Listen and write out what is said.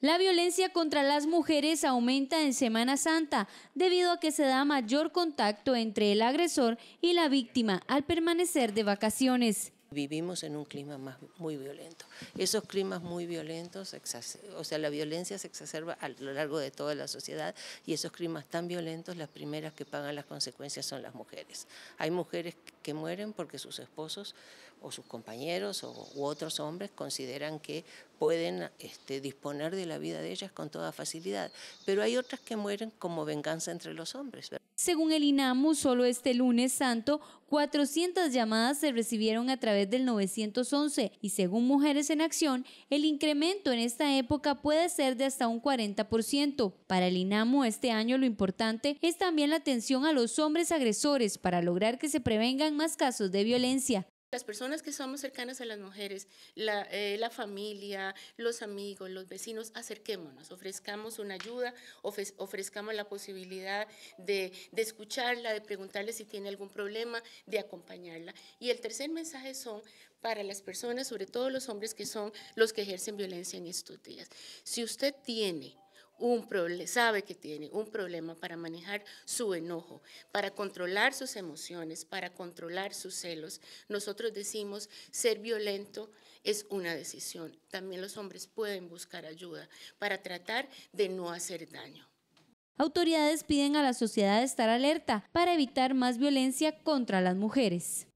La violencia contra las mujeres aumenta en Semana Santa debido a que se da mayor contacto entre el agresor y la víctima al permanecer de vacaciones. Vivimos en un clima más, muy violento. Esos climas muy violentos, o sea, la violencia se exacerba a lo largo de toda la sociedad y esos climas tan violentos, las primeras que pagan las consecuencias son las mujeres. Hay mujeres que mueren porque sus esposos o sus compañeros o, u otros hombres consideran que pueden este, disponer de la vida de ellas con toda facilidad, pero hay otras que mueren como venganza entre los hombres. Según el INAMU, solo este lunes santo, 400 llamadas se recibieron a través del 911 y según Mujeres en Acción, el incremento en esta época puede ser de hasta un 40%. Para el INAMO este año lo importante es también la atención a los hombres agresores para lograr que se prevengan más casos de violencia. Las personas que somos cercanas a las mujeres, eh, la, familia, los amigos, los vecinos, acerquémonos, ofrezcamos una ayuda, ofrezcamos la posibilidad de, de, escucharla, de preguntarle si tiene algún problema, de acompañarla. Y el tercer mensaje son para las personas, sobre todo los hombres que son los que ejercen violencia en estos días. Si usted tiene un sabe que tiene un problema para manejar su enojo, para controlar sus emociones, para controlar sus celos. Nosotros decimos ser violento es una decisión. También los hombres pueden buscar ayuda para tratar de no hacer daño. Autoridades piden a la sociedad estar alerta para evitar más violencia contra las mujeres.